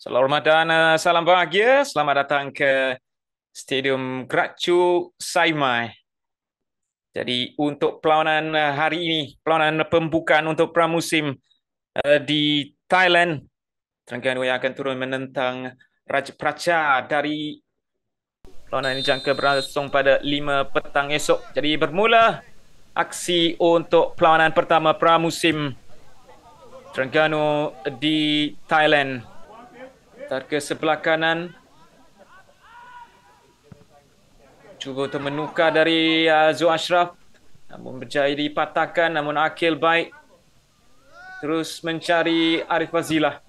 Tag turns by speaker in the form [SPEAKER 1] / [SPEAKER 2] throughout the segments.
[SPEAKER 1] Selamat Ramadan, uh, salam bahagia. Selamat datang ke Stadium Gracu Saimai. Jadi untuk perlawanan uh, hari ini, perlawanan pembukaan untuk pramusim uh, di Thailand, Terengganu yang akan turun menentang Raja Praca dari perlawanan ini jangka berlangsung pada 5 petang esok. Jadi bermula aksi untuk perlawanan pertama pramusim Terengganu di Thailand ke sebelah kanan. Cuba untuk menukar dari uh, Zu Ashraf. Namun berjaya dipatahkan. Namun Akil baik. Terus mencari Arif Fazilah.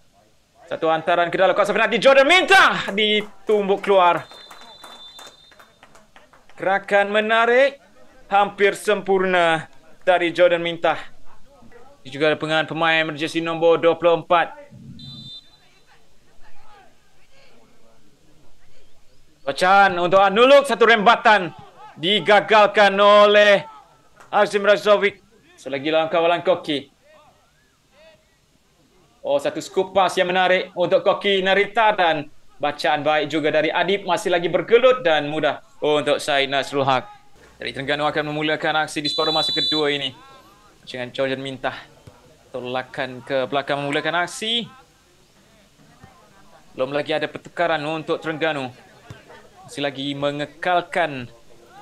[SPEAKER 1] Satu antaran ke dalam kawasan penalti. Jordan minta ditumbuk keluar. Gerakan menarik. Hampir sempurna dari Jordan Minta, Ini juga pengalaman pemain emergency nombor 24. Pecahan untuk Anuluk. Satu rembatan digagalkan oleh Azim Razovic. Selagi dalam kawalan Koki. Oh, satu skup pas yang menarik untuk Koki Narita dan bacaan baik juga dari Adib masih lagi bergelut dan mudah untuk Said Nasrul Haq. Dari Terengganu akan memulakan aksi di separuh masa kedua ini. Dengan Chojan minta tolakan ke belakang memulakan aksi. Belum lagi ada pertukaran untuk Terengganu masih lagi mengekalkan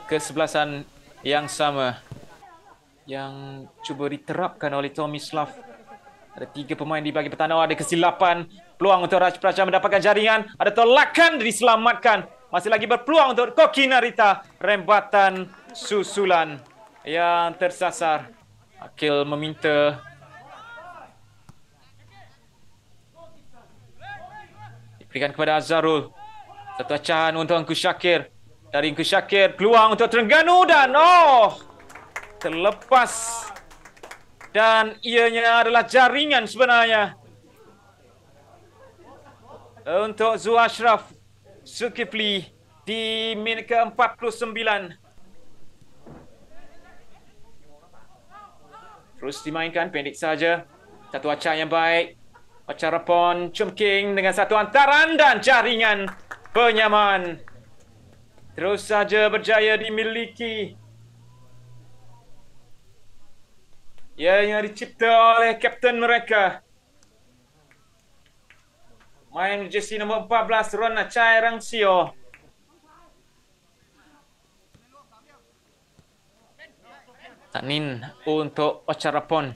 [SPEAKER 1] kesebelasan yang sama yang cuba diterapkan oleh Tomislav. Ada tiga pemain di bagi pertahanan. Oh, ada kesilapan. Peluang untuk Raj Praja mendapatkan jaringan. Ada tolakan diselamatkan. Masih lagi berpeluang untuk Koki Narita. Rembatan susulan yang tersasar. Akil meminta diberikan kepada Azharul. Satu Tetacan untuk Engku Syakir. Dari Engku Syakir, peluang untuk Terengganu dan oh! Terlepas. Dan ianya adalah jaringan sebenarnya. Untuk Zu Ashraf Zulkifli di minit ke-49. Terus dimainkan, pendek saja. Satu acah yang baik. Acara Pon Chum King dengan satu antaran dan jaringan penyaman terus saja berjaya dimiliki ya yang dicipta oleh kapten mereka main jersey nombor 14 Ron Chai Rang Sio Tanin untuk Ocarapon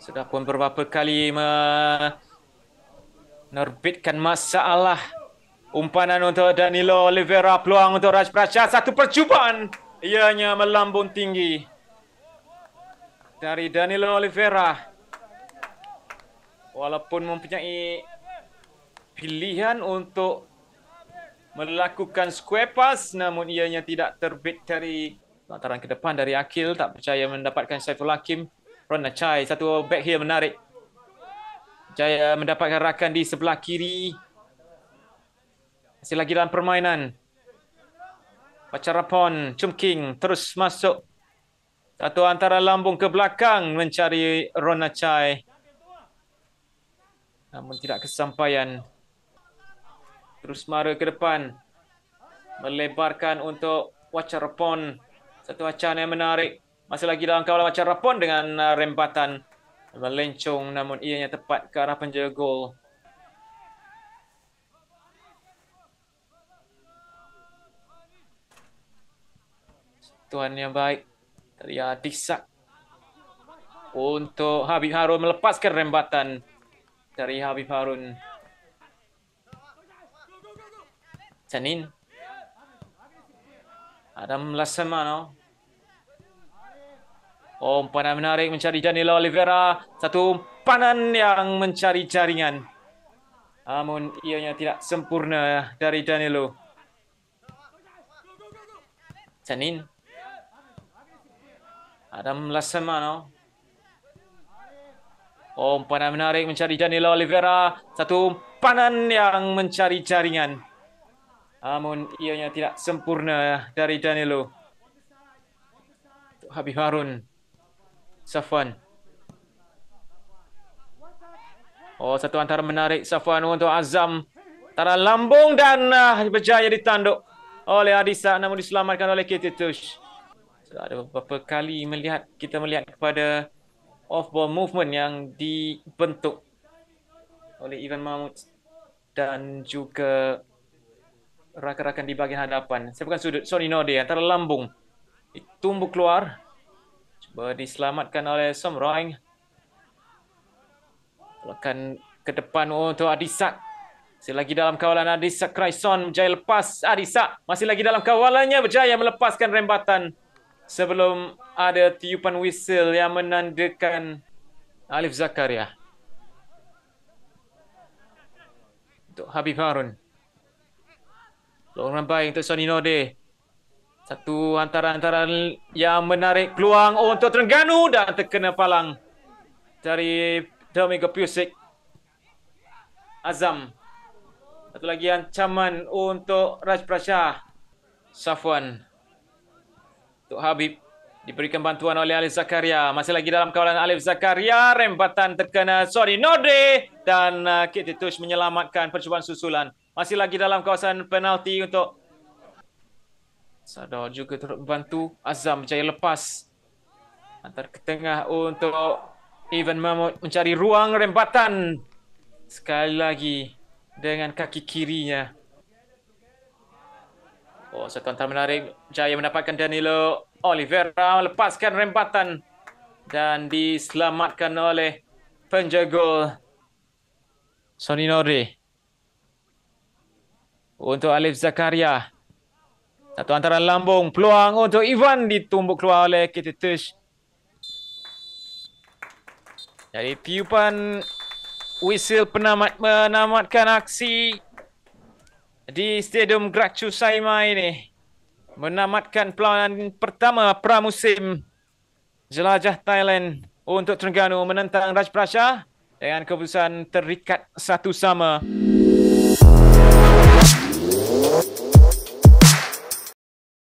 [SPEAKER 1] sudah pun beberapa kali menerbitkan masalah Umpanan untuk Danilo Oliveira peluang untuk Raj Prasha satu percubaan ianya melambung tinggi dari Danilo Oliveira walaupun mempunyai pilihan untuk melakukan square pass namun ianya tidak terbit dari lataran ke depan dari Akil tak percaya mendapatkan Saiful Hakim Ron Chai satu back heel menarik Jaya mendapatkan rakan di sebelah kiri masih lagi dalam permainan. Pacarapon, Chum King terus masuk. Satu antara lambung ke belakang mencari Rona Chai. Namun tidak kesampaian. Terus mara ke depan. Melebarkan untuk Wacarapon Satu acan yang menarik. Masih lagi dalam kawalan Wacharapon dengan uh, rembatan. Melencung namun ianya tepat ke arah penjaga gol. Tuan yang baik. Ria disak. Untuk Habib Harun melepaskan rembatan dari Habib Harun. Senin. Adam Lasmano. Oh, panah menarik mencari Danilo Oliveira. Satu panan yang mencari jaringan. Namun ianya tidak sempurna dari Danilo. Senin. Senin. Adam Lasemano. Lah, oh, umpanan menarik mencari Danilo Oliveira. Satu umpanan yang mencari jaringan. Namun ianya tidak sempurna dari Danilo. Habib Harun. Safwan. Oh, satu antara menarik Safwan untuk Azam. Tara lambung dan ah, berjaya ditanduk oleh Adisa namun diselamatkan oleh Kitty Tush ada beberapa kali melihat kita melihat kepada off ball movement yang dibentuk oleh Ivan Mahmud dan juga rakan-rakan di bahagian hadapan. Saya bukan sudut Sonny Nordi antara lambung tumbuk keluar. Cuba diselamatkan oleh Somroing. Lakan ke depan untuk Adisak. Masih lagi dalam kawalan Adisak. Kraison berjaya lepas. Adisak masih lagi dalam kawalannya. Berjaya melepaskan rembatan sebelum ada tiupan whistle yang menandakan Alif Zakaria. Untuk Habib Harun. Lorong baik untuk Sonny Node. Satu antara antara yang menarik peluang untuk Terengganu dan terkena palang dari Domingo Pusik. Azam. Satu lagi ancaman untuk Raj Prasha. Safwan. Safwan. Tok Habib diberikan bantuan oleh Alif Zakaria. Masih lagi dalam kawalan Alif Zakaria. Rembatan terkena Sorry Nodre dan uh, Kit Tush menyelamatkan percubaan susulan. Masih lagi dalam kawasan penalti untuk Sador juga turut membantu. Azam berjaya lepas. Antar ke tengah untuk Ivan Mahmud mencari ruang rembatan. Sekali lagi dengan kaki kirinya. Oh, setan menarik. Jaya mendapatkan Danilo Oliveira lepaskan rempatan dan diselamatkan oleh penjaga Sonny Nori. Untuk Alif Zakaria. Satu antara lambung. Peluang untuk Ivan ditumbuk keluar oleh Kitty Tush. Dari tiupan wisil penamat menamatkan aksi di Stadium Gracu Saima ini menamatkan perlawanan pertama pramusim Jelajah Thailand untuk Terengganu menentang Raj dengan keputusan terikat satu sama.